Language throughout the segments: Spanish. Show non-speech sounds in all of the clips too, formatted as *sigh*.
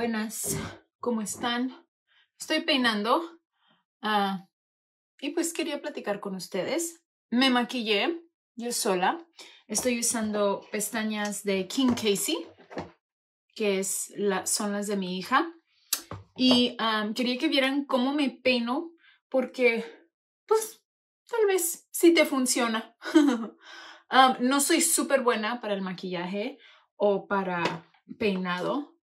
buenas, ¿cómo están? Estoy peinando ah, y pues quería platicar con ustedes. Me maquillé yo sola. Estoy usando pestañas de King Casey, que es son las de mi hija. Y ah, quería que vieran cómo me peino porque, pues, tal vez sí te funciona. *laughs* Ah, no soy súper buena para el maquillaje o para peinado,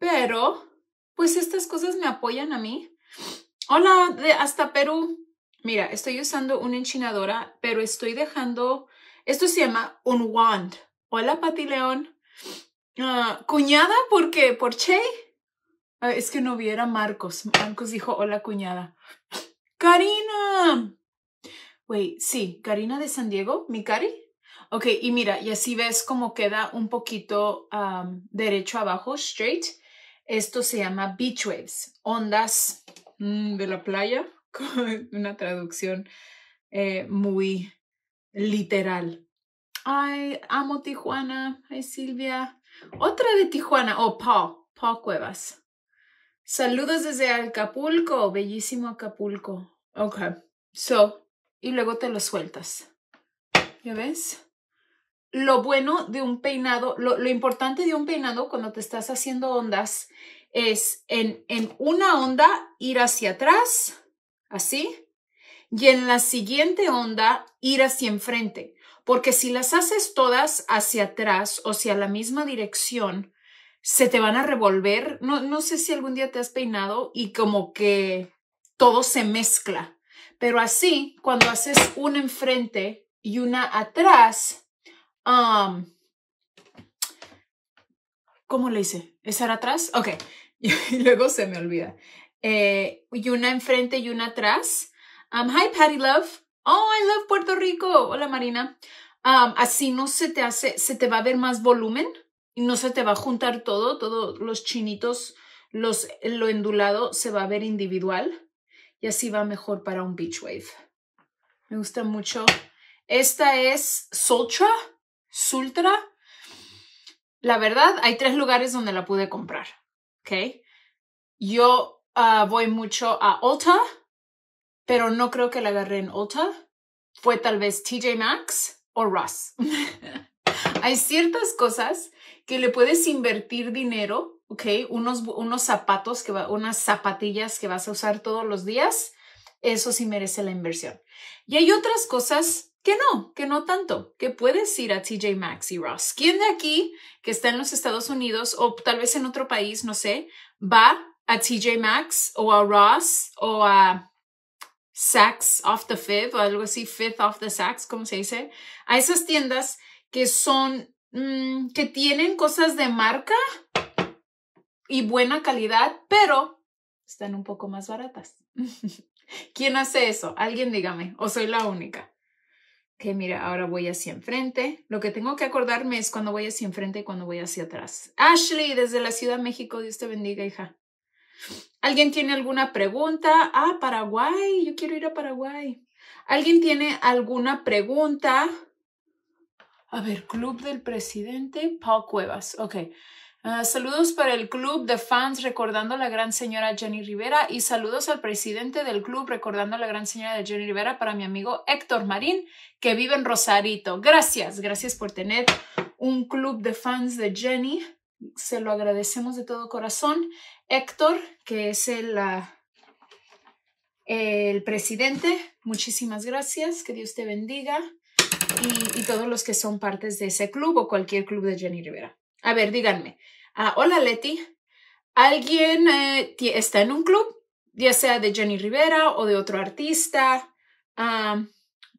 pero, pues estas cosas me apoyan a mí. Hola, de hasta Perú. Mira, estoy usando una enchinadora, pero estoy dejando, esto se llama un wand. Hola, Pati León. Ah, cuñada, ¿por qué? ¿Por Che? Ah, es que no viera Marcos. Marcos dijo, hola, cuñada. Karina. Wait, sí, Karina de San Diego, mi Cari. Ok, y mira, y así ves cómo queda un poquito derecho abajo, straight. Esto se llama beach waves, ondas mm, de la playa, *laughs* con una traducción eh, muy literal. Ay, amo Tijuana. Ay, Silvia. Otra de Tijuana. Oh, pa, pa Cuevas. Saludos desde Acapulco. Bellísimo Acapulco. Ok. So, y luego te lo sueltas. ¿Ya ves? lo bueno de un peinado, lo, importante de un peinado cuando te estás haciendo ondas es en, en una onda ir hacia atrás, así, y en la siguiente onda ir hacia enfrente. Porque si las haces todas hacia atrás o hacia la misma dirección, se te van a revolver. No, no sé si algún día te has peinado y como que todo se mezcla. Pero así, cuando haces una enfrente y una atrás, Um, ¿Cómo le hice? ¿Estar atrás? Ok, *laughs* y luego se me olvida. Eh, y una enfrente y una atrás. hi, Patty Love. Oh, I love Puerto Rico. Hola, Marina. así no se te hace, se te va a ver más volumen y no se te va a juntar todo, todos los chinitos, los, lo endulado se va a ver individual y así va mejor para un beach wave. Me gusta mucho. Esta es Soltra. Sultra. La verdad, hay tres lugares donde la pude comprar. ¿Ok? Yo ah, voy mucho a Ulta, pero no creo que la agarré en Ulta. Fue tal vez TJ Maxx o Ross. *laughs* hay ciertas cosas que le puedes invertir dinero, ¿ok? Unos, unos zapatos, que unas zapatillas que vas a usar todos los días. Eso sí merece la inversión. Y hay otras cosas que no, que no tanto, que puedes ir a TJ Maxx y Ross. ¿Quién de aquí que está en los Estados Unidos o tal vez en otro país, no sé, va a TJ Maxx o a Ross o a Saks off the Fifth o algo así, Fifth off the Saks, como se dice? A esas tiendas que son, mm, que tienen cosas de marca y buena calidad, pero están un poco más baratas. *laughs* ¿Quién hace eso? Alguien dígame, o soy la única que mira, ahora voy hacia enfrente. Lo que tengo que acordarme es cuando voy hacia enfrente y cuando voy hacia atrás. Ashley, desde la Ciudad de México, Dios te bendiga, hija. ¿Alguien tiene alguna pregunta? Ah, Paraguay, yo quiero ir a Paraguay. ¿Alguien tiene alguna pregunta? A ver, Club del Presidente, Paul Cuevas. Ok. Ah, saludos para el club de fans recordando a la gran señora Jenny Rivera y saludos al presidente del club recordando a la gran señora de Jenny Rivera para mi amigo Héctor Marín que vive en Rosarito. Gracias, gracias por tener un club de fans de Jenny. Se lo agradecemos de todo corazón. Héctor, que es el, el presidente, muchísimas gracias. Que Dios te bendiga. y todos los que son partes de ese club o cualquier club de Jenny Rivera. A ver, díganme. Ah, hola Leti. ¿Alguien eh, está en un club? Ya sea de Jenny Rivera o de otro artista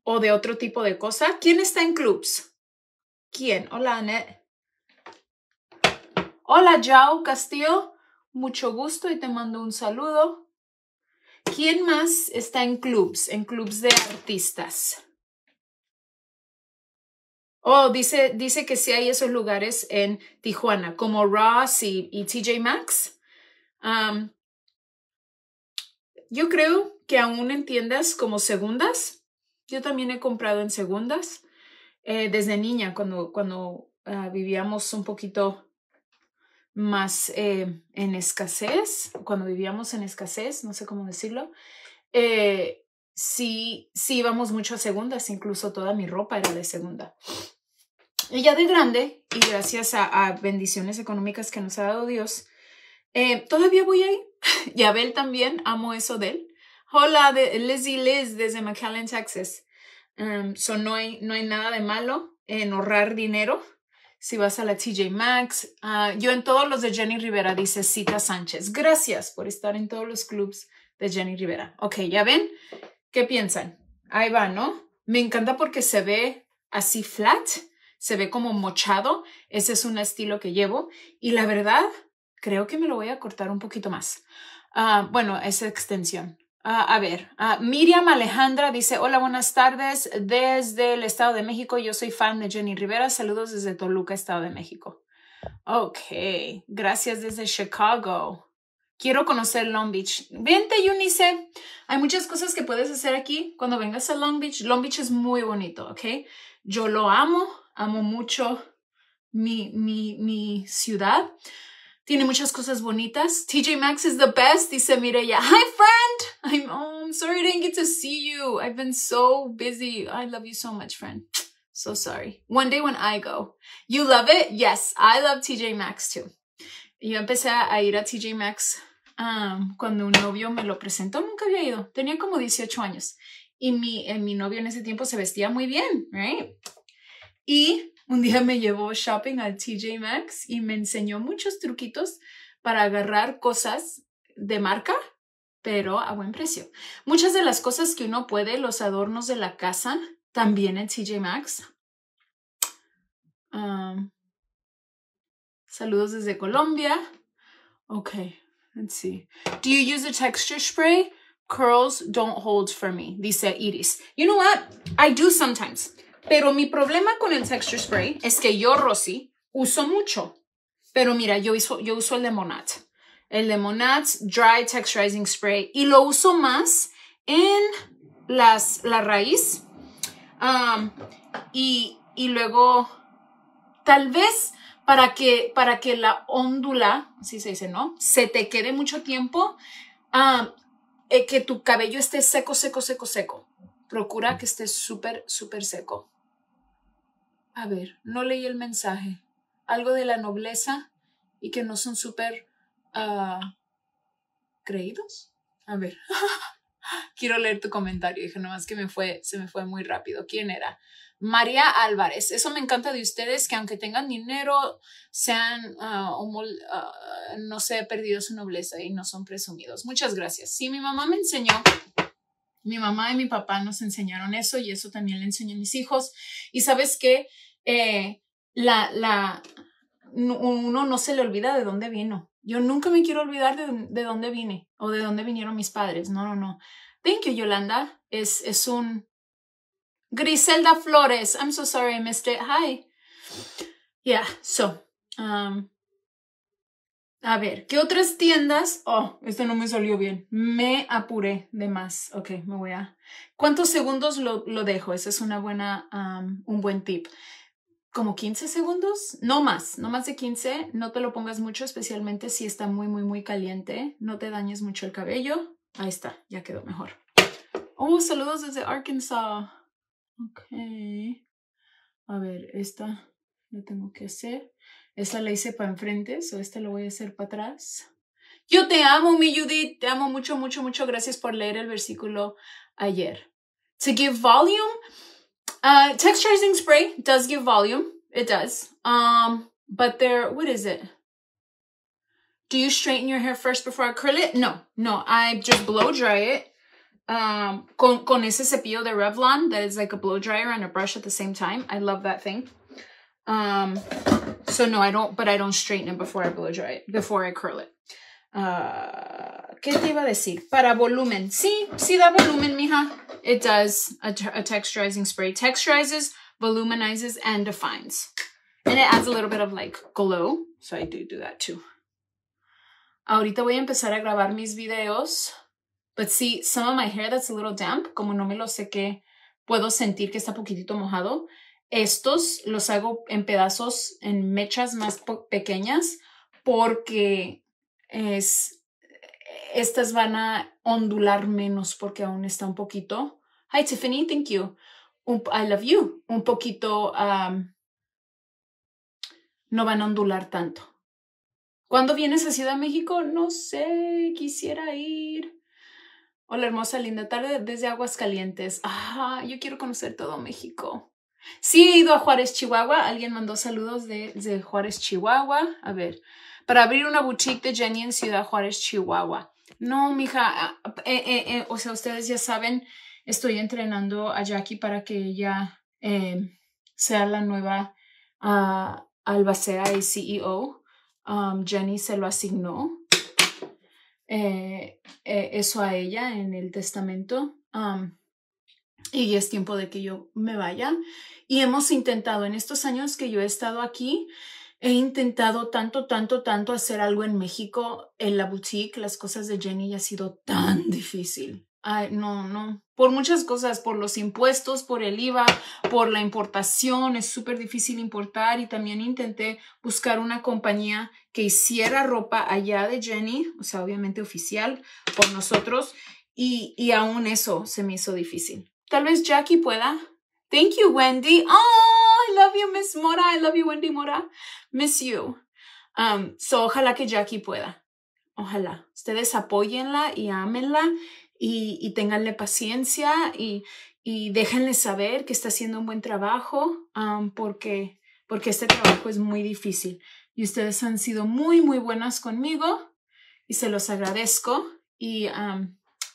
o de otro tipo de cosa. ¿Quién está en clubs? ¿Quién? Hola Annette. Hola Yao Castillo. Mucho gusto y te mando un saludo. ¿Quién más está en clubs? En clubs de artistas. Oh, dice, dice que sí hay esos lugares en Tijuana, como Ross y, TJ Maxx. Um, yo creo que aún en tiendas como segundas, yo también he comprado en segundas eh, desde niña, cuando, cuando ah, vivíamos un poquito más eh, en escasez, cuando vivíamos en escasez, no sé cómo decirlo, eh, sí, sí íbamos mucho a segundas, incluso toda mi ropa era de segunda. Y ya de grande, y gracias a, bendiciones económicas que nos ha dado Dios, eh, todavía voy ahí. *laughs* y Abel también, amo eso de él. Hola, de Liz desde McAllen, Texas. Um, no hay, nada de malo en ahorrar dinero si vas a la TJ Maxx. Ah, yo en todos los de Jenny Rivera dice Cita Sánchez. Gracias por estar en todos los clubs de Jenny Rivera. Ok, ya ven, ¿Qué piensan? Ahí va, ¿no? Me encanta porque se ve así flat, se ve como mochado. Ese es un estilo que llevo y la verdad, creo que me lo voy a cortar un poquito más. Ah, bueno, esa extensión. Ah, a ver, ah, Miriam Alejandra dice, hola, buenas tardes desde el Estado de México. Yo soy fan de Jenny Rivera. Saludos desde Toluca, Estado de México. Ok, gracias desde Chicago quiero conocer Long Beach. Vente, Eunice. Hay muchas cosas que puedes hacer aquí cuando vengas a Long Beach. Long Beach es muy bonito, ¿ok? Yo lo amo, amo mucho mi, mi, mi ciudad. Tiene muchas cosas bonitas. TJ Maxx is the best, dice Mireya. Hi, friend. I'm, I'm sorry I didn't get to see you. I've been so busy. I love you so much, friend. So sorry. One day when I go. You love it? Yes, I love TJ Maxx too. Yo empecé a ir a TJ Maxx cuando un novio me lo presentó, nunca había ido, tenía como 18 años y mi, eh, mi novio en ese tiempo se vestía muy bien, right? Y un día me llevó shopping al TJ Maxx y me enseñó muchos truquitos para agarrar cosas de marca, pero a buen precio. Muchas de las cosas que uno puede, los adornos de la casa, también en TJ Maxx. saludos desde Colombia. Ok, Let's see. Do you use a texture spray? Curls don't hold for me, dice Iris. You know what? I do sometimes. Pero mi problema con el texture spray es que yo, Rosy, uso mucho. Pero mira, yo, uso, yo uso el Lemonade. El Lemonade Dry Texturizing Spray. Y lo uso más en las, la raíz. Um, y, y luego, tal vez para que, para que la ondula, si se dice, ¿no? Se te quede mucho tiempo, ah, eh, que tu cabello esté seco, seco, seco, seco. Procura que esté súper, súper seco. A ver, no leí el mensaje. Algo de la nobleza y que no son súper ah, creídos. A ver, *laughs* quiero leer tu comentario. Dije, nomás que me fue, se me fue muy rápido. ¿Quién era? María Álvarez, eso me encanta de ustedes, que aunque tengan dinero, sean, se se perdido su nobleza y no son presumidos. Muchas gracias. Sí, mi mamá me enseñó mi mamá y mi papá nos enseñaron eso y eso también le enseñé a mis hijos. Y sabes qué, eh, la, la, uno no se le olvida de dónde vino. Yo nunca me quiero olvidar de, dónde vine o de dónde vinieron mis padres. No, no, no. Thank you, Yolanda. Es, es un, Griselda Flores. I'm so sorry I missed it. Hi. Yeah, so. Um, a ver, ¿qué otras tiendas? Oh, esto no me salió bien. Me apuré de más. Ok, me voy a... ¿Cuántos segundos lo, lo dejo? Ese es una buena, um, un buen tip. ¿Como 15 segundos? No más, no más de 15. No te lo pongas mucho, especialmente si está muy, muy, muy caliente. No te dañes mucho el cabello. Ahí está, ya quedó mejor. Oh, saludos desde Arkansas. Ok. A ver, esta la tengo que hacer. Esta la hice para enfrente, o so esta la voy a hacer para atrás. Yo te amo, mi Judith. Te amo mucho, mucho, mucho. Gracias por leer el versículo ayer. To give volume, uh, texturizing spray does give volume. It does. Um, but there, what is it? Do you straighten your hair first before I curl it? No, no. I just blow dry it um, con, con ese cepillo de Revlon that is like a blow dryer and a brush at the same time. I love that thing. Um, so no, I don't, but I don't straighten it before I blow dry it, before I curl it. Uh, ¿Qué te iba a decir? Para volumen. Sí, sí da volumen, mija. It does. A, a texturizing spray texturizes, voluminizes, and defines. And it adds a little bit of like glow. So I do do that too. Ahorita voy a empezar a grabar mis videos But see, some of my hair that's a little damp, como no me lo sé que puedo sentir que está poquitito mojado. Estos los hago en pedazos, en mechas más pequeñas, porque es, estas van a ondular menos porque aún está un poquito. Hi Tiffany, thank you. I love you. Un poquito, no van a ondular tanto. ¿Cuándo vienes a Ciudad de México? No sé, quisiera ir. Hola hermosa, linda tarde desde Aguascalientes. Ah, yo quiero conocer todo México. Sí, he ido a Juárez, Chihuahua. Alguien mandó saludos de, Juárez, Chihuahua. A ver, para abrir una boutique de Jenny en Ciudad Juárez, Chihuahua. No, mija, ah, eh, eh, eh, o sea, ustedes ya saben, estoy entrenando a Jackie para que ella em, sea la nueva ah, albacea y CEO. Um, Jenny se lo asignó eh, eh, eso a ella en el testamento. y es tiempo de que yo me vaya. Y hemos intentado, en estos años que yo he estado aquí, he intentado tanto, tanto, tanto hacer algo en México, en la boutique, las cosas de Jenny, ha sido tan difícil, no, no. Por muchas cosas, por los impuestos, por el IVA, por la importación, es súper difícil importar y también intenté buscar una compañía que hiciera ropa allá de Jenny, o sea, obviamente oficial por nosotros y, y aún eso se me hizo difícil. Tal vez Jackie pueda. Thank you, Wendy. Oh, I love you, Miss Mora. I love you, Wendy Mora. Miss you. Um, so, ojalá que Jackie pueda. Ojalá. Ustedes apóyenla y ámenla y, tenganle paciencia y, y déjenle saber que está haciendo un buen trabajo porque, porque este trabajo es muy difícil. Y ustedes han sido muy, muy buenas conmigo y se los agradezco y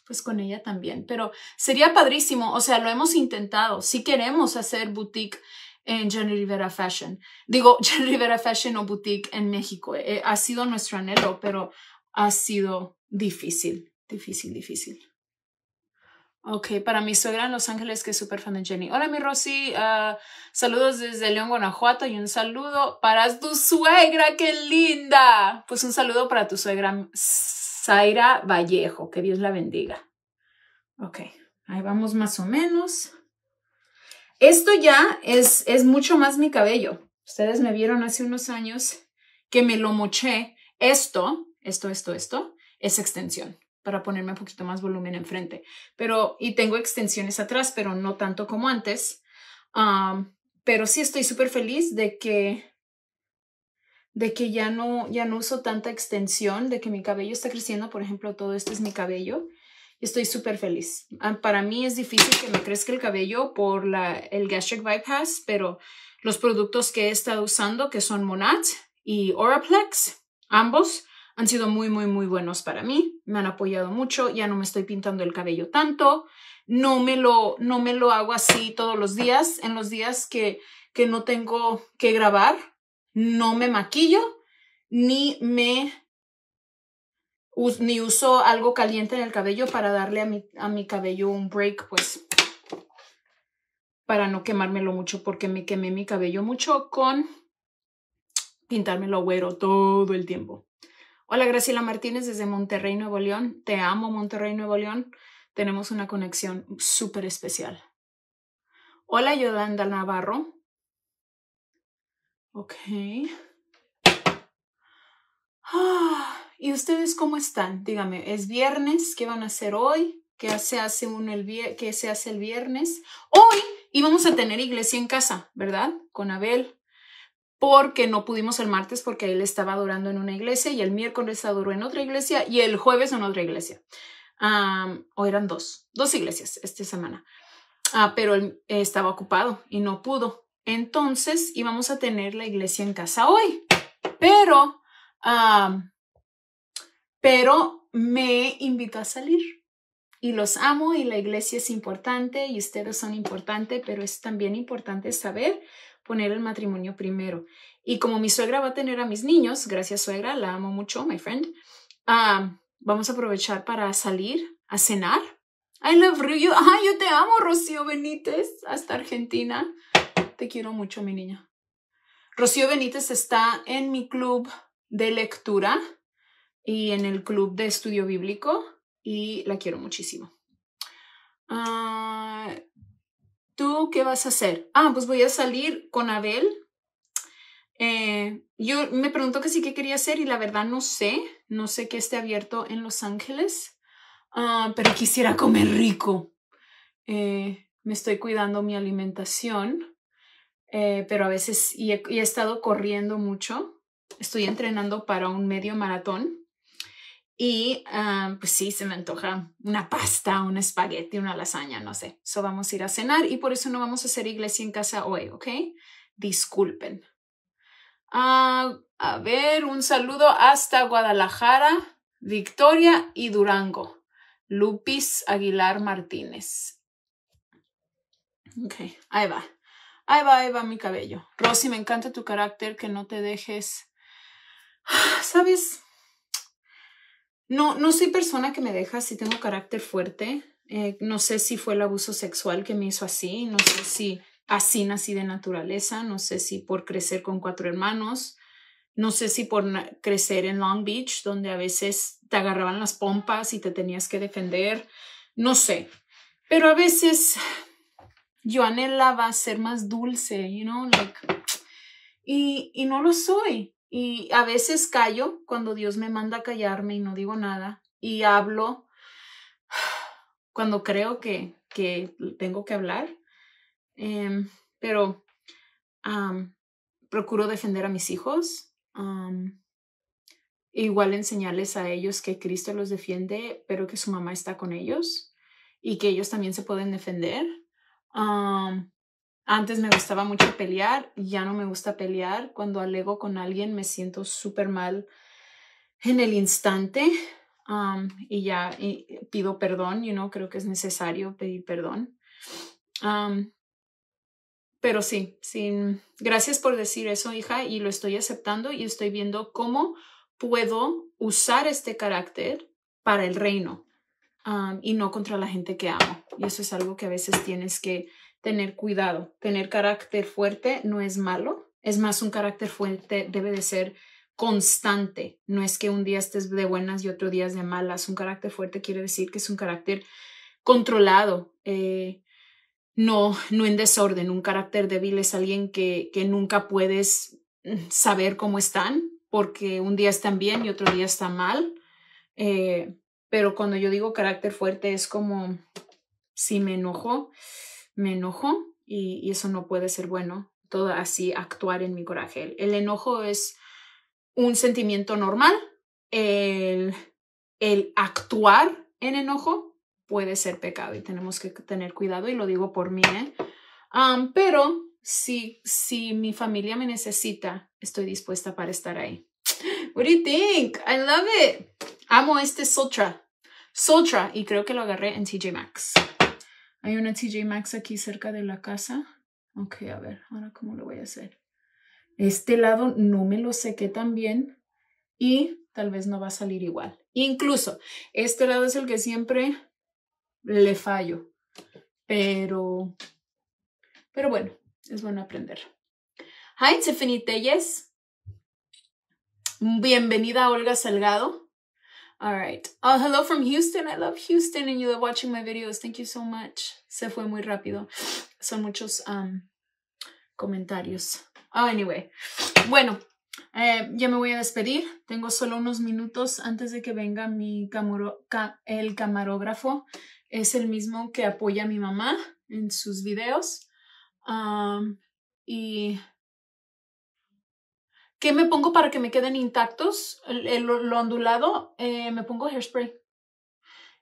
pues con ella también. Pero sería padrísimo, o sea, lo hemos intentado. Si sí queremos hacer boutique en Jenny Rivera Fashion, digo *laughs* Jenny Rivera Fashion o boutique en México, eh, ha sido nuestro anhelo, pero ha sido difícil, difícil, difícil. Ok, para mi suegra en Los Ángeles, que es súper fan de Jenny. Hola, mi Rosy. Ah, saludos desde León, Guanajuato. Y un saludo para tu suegra, qué linda. Pues un saludo para tu suegra, Zaira Vallejo. Que Dios la bendiga. Ok, ahí vamos más o menos. Esto ya es, es mucho más mi cabello. Ustedes me vieron hace unos años que me lo moché. Esto, esto, esto, esto, es extensión para ponerme un poquito más volumen enfrente. Pero, y tengo extensiones atrás, pero no tanto como antes. pero sí estoy súper feliz de que, de que ya no, ya no uso tanta extensión, de que mi cabello está creciendo. Por ejemplo, todo esto es mi cabello. Estoy súper feliz. Ah, para mí es difícil que me crezca el cabello por la, el gastric bypass, pero los productos que he estado usando, que son Monat y Oraplex, ambos, han sido muy, muy, muy buenos para mí. Me han apoyado mucho, ya no me estoy pintando el cabello tanto, no me lo, no me lo hago así todos los días. En los días que, que no tengo que grabar, no me maquillo ni me ni uso algo caliente en el cabello para darle a mi, a mi cabello un break, pues para no quemármelo mucho, porque me quemé mi cabello mucho con pintármelo güero todo el tiempo. Hola Graciela Martínez desde Monterrey, Nuevo León. Te amo Monterrey, Nuevo León. Tenemos una conexión súper especial. Hola Yolanda Navarro. Ok. Ah, ¿Y ustedes cómo están? Dígame, ¿es viernes? ¿Qué van a hacer hoy? ¿Qué se hace, el ¿Qué se hace el viernes? Hoy íbamos a tener iglesia en casa, ¿verdad? Con Abel porque no pudimos el martes porque él estaba adorando en una iglesia y el miércoles adoró en otra iglesia y el jueves en otra iglesia. o eran dos, dos iglesias esta semana. Ah, pero él estaba ocupado y no pudo. Entonces íbamos a tener la iglesia en casa hoy. Pero, pero me invitó a salir. Y los amo y la iglesia es importante y ustedes son importantes, pero es también importante saber poner el matrimonio primero. Y como mi suegra va a tener a mis niños, gracias suegra, la amo mucho, my friend, vamos a aprovechar para salir a cenar. I love you. Ah, yo te amo, Rocío Benítez, hasta Argentina. Te quiero mucho, mi niña. Rocío Benítez está en mi club de lectura y en el club de estudio bíblico y la quiero muchísimo. Ah, ¿tú qué vas a hacer? Ah, pues voy a salir con Abel. Eh, yo me pregunto qué sí que quería hacer y la verdad no sé, no sé qué esté abierto en Los Ángeles, ah, pero quisiera comer rico. Eh, me estoy cuidando mi alimentación, eh, pero a veces y he estado corriendo mucho. Estoy entrenando para un medio maratón y ah, pues sí, se me antoja una pasta, un espagueti, una lasaña, no sé. eso vamos a ir a cenar y por eso no vamos a hacer iglesia en casa hoy, ¿ok? Disculpen. Ah, a ver, un saludo hasta Guadalajara, Victoria y Durango. Lupis Aguilar Martínez. Ok, ahí va. Ahí va, ahí va mi cabello. Rosy, me encanta tu carácter, que no te dejes. Ah, ¿Sabes? No, no soy persona que me deja, si tengo carácter fuerte. Eh, no sé si fue el abuso sexual que me hizo así, no sé si así nací de naturaleza, no sé si por crecer con cuatro hermanos, no sé si por crecer en Long Beach, donde a veces te agarraban las pompas y te tenías que defender, no sé. Pero a veces yo a ser más dulce, you know, y, y no lo soy. Y a veces callo cuando Dios me manda callarme y no digo nada. Y hablo *sighs* cuando creo que, tengo que hablar. Em, pero procuro defender a mis hijos. E igual enseñarles a ellos que Cristo los defiende, pero que su mamá está con ellos y que ellos también se pueden defender. Antes me gustaba mucho pelear, ya no me gusta pelear. Cuando alego con alguien me siento súper mal en el instante y ya pido perdón, yo know, creo que es necesario pedir perdón. pero sí, gracias por decir eso, hija, y lo estoy aceptando y estoy viendo cómo puedo usar este carácter para el reino y no contra la gente que amo. Y eso es algo que a veces tienes que tener cuidado. Tener carácter fuerte no es malo, es más un carácter fuerte debe de ser constante. No es que un día estés de buenas y otro día de malas. Un carácter fuerte quiere decir que es un carácter controlado, eh, no, no en desorden. Un carácter débil es alguien que, que nunca puedes mm, saber cómo están, porque un día están bien y otro día están mal. Eh, pero cuando yo digo carácter fuerte es como si me enojo, me enojo y, eso no puede ser bueno, todo así actuar en mi coraje. El, enojo es un sentimiento normal, el, actuar en enojo puede ser pecado y tenemos que tener cuidado y lo digo por mí, ¿eh? pero si, si mi familia me necesita, estoy dispuesta para estar ahí. *gasps* What do you think? I love it. Amo este Soltra. Soltra y creo que lo agarré en TJ Maxx. Hay una TJ Maxx aquí cerca de la casa. Ok, a ver, ahora cómo lo voy a hacer. Este lado no me lo sequé tan bien y tal vez no va a salir igual. Incluso, este lado es el que siempre le fallo. Pero, pero bueno, es bueno aprender. Hi, Tiffany Telles. Bienvenida, Olga Salgado. All right. oh hello from Houston. I love Houston and you love watching my videos. Thank you so much. Se fue muy rápido. Son muchos um, comentarios. Oh, anyway. Bueno, eh, ya me voy a despedir. Tengo solo unos minutos antes de que venga mi el camarógrafo. Es el mismo que apoya a mi mamá en sus videos. Um, y ¿Qué me pongo para que me queden intactos? El, lo ondulado, eh, me pongo hairspray.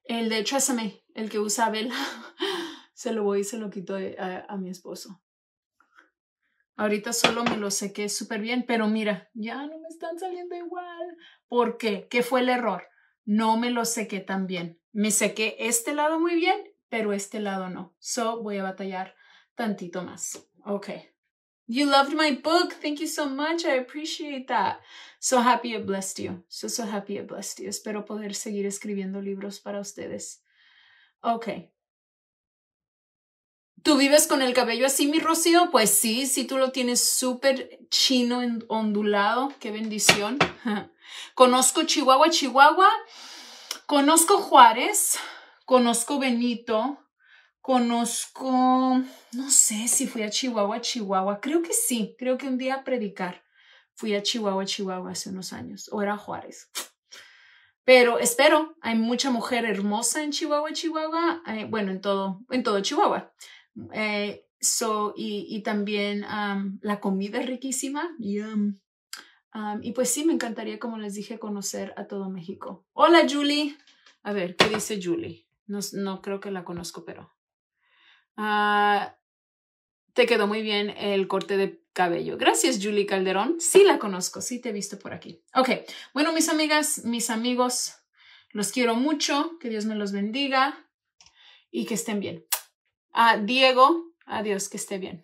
El de Tresemme, el que usa Abel. *laughs* se lo voy y se lo quito eh, a, mi esposo. Ahorita solo me lo sequé súper bien, pero mira, ya no me están saliendo igual. ¿Por qué? ¿Qué fue el error? No me lo sequé tan bien. Me sequé este lado muy bien, pero este lado no. So voy a batallar tantito más. Ok. You loved my book. Thank you so much. I appreciate that. So happy it blessed you. So, so happy it blessed you. Espero poder seguir escribiendo libros para ustedes. Okay. ¿Tú vives con el cabello así, mi Rocío? Pues sí, sí, tú lo tienes súper chino, ondulado. Qué bendición. *laughs* Conozco Chihuahua, Chihuahua. Conozco Juárez. Conozco Benito. Conozco, no sé si fui a Chihuahua, Chihuahua, creo que sí, creo que un día a predicar fui a Chihuahua, Chihuahua hace unos años, o era Juárez. Pero espero, hay mucha mujer hermosa en Chihuahua, Chihuahua, eh, bueno, en todo, en todo Chihuahua. Eh, so, y, también la comida es riquísima. y pues sí, me encantaría, como les dije, conocer a todo México. Hola, Julie. A ver, ¿qué dice Julie? No, no creo que la conozco, pero Ah, te quedó muy bien el corte de cabello. Gracias, Julie Calderón. Sí la conozco, sí te he visto por aquí. Ok, bueno, mis amigas, mis amigos, los quiero mucho, que Dios me los bendiga y que estén bien. a ah, Diego, adiós, que esté bien.